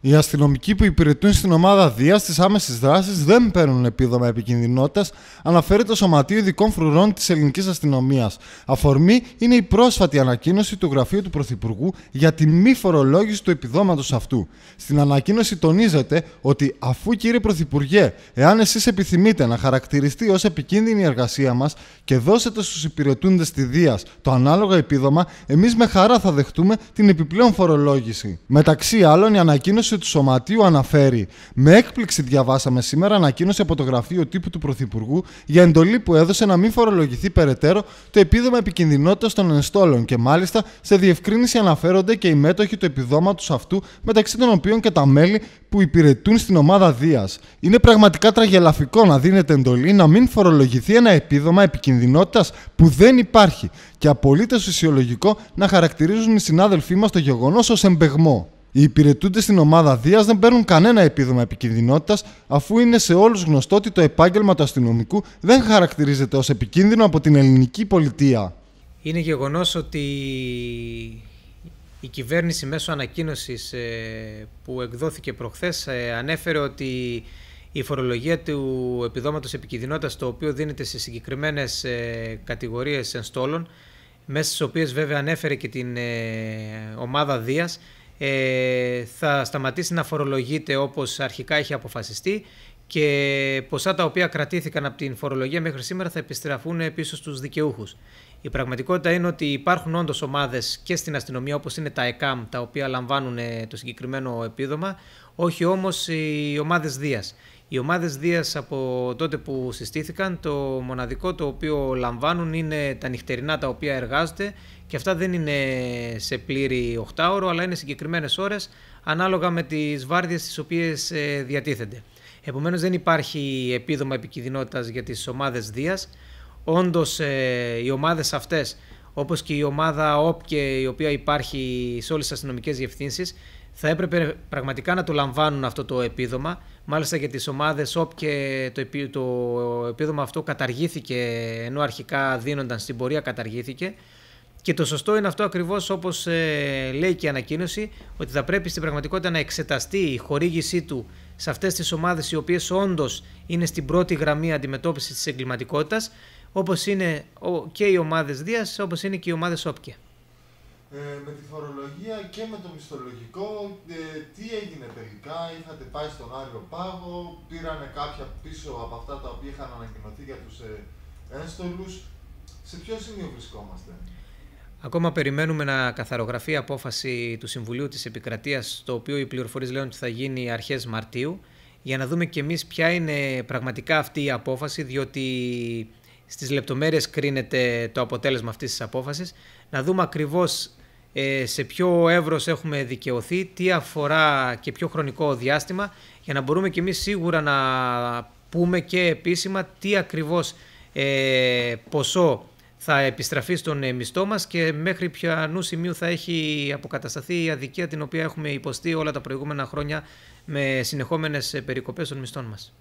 Οι αστυνομικοί που υπηρετούν στην ομάδα Δίας στις άμεση δράση δεν παίρνουν επίδομα επικινδυνότητας, αναφέρει το Σωματείο Ειδικών Φρουρών της Ελληνικής Αστυνομίας. Αφορμή είναι η πρόσφατη ανακοίνωση του Γραφείου του Πρωθυπουργού για τη μη φορολόγηση του επιδόματος αυτού. Στην ανακοίνωση τονίζεται ότι αφού, κύριε Πρωθυπουργέ, εάν εσείς επιθυμείτε να χαρακτηριστεί ως επικίνδυνη η εργασία μας και δώσετε στους υπηρετούντες τη Δίας το ανάλογο επίδομα, εμείς με χαρά θα δεχτούμε την επιπλέον φορολόγηση. Μεταξύ άλλων, η ανακοίνωση του Σωματείου αναφέρει: Με έκπληξη διαβάσαμε σήμερα ανακοίνωση από το γραφείο τύπου του Πρωθυπουργού για εντολή που έδωσε να μην φορολογηθεί περαιτέρω το επίδομα επικινδυνότητας των ενστόλων και μάλιστα σε διευκρίνηση αναφέρονται και οι μέτοχοι του επιδόματος αυτού, μεταξύ των οποίων και τα μέλη που υπηρετούν στην ομάδα Δίας. Είναι πραγματικά τραγελαφικό να δίνεται εντολή να μην φορολογηθεί ένα επίδομα επικινδυνότητας που δεν υπάρχει και απολύτως φυσιολογικό να χαρακτηρίζουν οι συνάδελφοί μας το γεγονός ως εμπεγμό. Οι υπηρετούντες στην ομάδα Δίας δεν παίρνουν κανένα επίδομα επικίνδυνοτητα, αφού είναι σε όλους γνωστό ότι το επάγγελμα του αστυνομικού δεν χαρακτηρίζεται ως επικίνδυνο από την ελληνική πολιτεία. Είναι γεγονός ότι η κυβέρνηση μέσω ανακοίνωσης ε, που εκδόθηκε προχθές ε, ανέφερε ότι η φορολογία του επιδόματος επικινδυνότητας το οποίο δίνεται σε συγκεκριμένες ε, κατηγορίες ενστόλων μέσα στις οποίες βέβαια ανέφερε και την ομάδα Δίας ε, θα σταματήσει να φορολογείται όπως αρχικά είχε αποφασιστεί και ποσά τα οποία κρατήθηκαν από την φορολογία μέχρι σήμερα θα επιστραφούν πίσω στους δικαιούχους. Η πραγματικότητα είναι ότι υπάρχουν όντως ομάδες και στην αστυνομία, όπως είναι τα ΕΚΑΜ, τα οποία λαμβάνουν ε, το συγκεκριμένο επίδομα, όχι όμως οι ομάδες Δίας. Οι ομάδες Δίας από τότε που συστήθηκαν το μοναδικό το οποίο λαμβάνουν είναι τα νυχτερινά τα οποία εργάζονται και αυτά δεν είναι σε πλήρη 8 ώρο αλλά είναι συγκεκριμένες ώρες ανάλογα με τις βάρδιες τις οποίες ε, διατίθενται. Επομένως δεν υπάρχει επίδομα επικινδυνότητας για τις ομάδες Δίας. Όντως ε, οι ομάδες αυτές όπως και η ομάδα ΟΠΚΕ η οποία υπάρχει σε όλες τις αστυνομικές διευθύνσεις, θα έπρεπε πραγματικά να το λαμβάνουν αυτό το επίδομα. Μάλιστα για τις ομάδες, ΟΠΚΕ το, το επίδομα αυτό καταργήθηκε, ενώ αρχικά δίνονταν στην πορεία καταργήθηκε. Και το σωστό είναι αυτό ακριβώς, όπως ε, λέει και η ανακοίνωση, ότι θα πρέπει στην πραγματικότητα να εξεταστεί η χορήγησή του σε αυτές τις ομάδες, οι οποίες όντως είναι στην πρώτη γραμμή αντιμετώπισης της εγκληματικότητας. Όπως είναι και οι ομάδες Δίας, όπως είναι και οι ομάδες Όπκε. Ε, με τη φορολογία και με το μισθολογικό, ε, τι έγινε τελικά, είχατε πάει στον Άριο Πάγο, πήρανε κάποια πίσω από αυτά τα οποία είχαν ανακοινωθεί για τους ε, Σε ποιο σημείο βρισκόμαστε. Ακόμα περιμένουμε να καθαρογραφεί η απόφαση του Συμβουλίου της Επικρατείας, το οποίο οι πληροφορίες λένε ότι θα γίνει αρχές Μαρτίου, για να δούμε και εμείς ποια είναι πραγματικά αυτή η απόφαση, διότι στις λεπτομέρειες κρίνεται το αποτέλεσμα αυτής της απόφασης, να δούμε ακριβώς ε, σε ποιο εύρος έχουμε δικαιωθεί, τι αφορά και ποιο χρονικό διάστημα, για να μπορούμε και εμείς σίγουρα να πούμε και επίσημα τι ακριβώς ε, ποσό θα επιστραφεί στον ε, μισθό μας και μέχρι ποιανού σημείου θα έχει αποκατασταθεί η αδικία την οποία έχουμε υποστεί όλα τα προηγούμενα χρόνια με συνεχόμενες περικοπές των μισθών μας.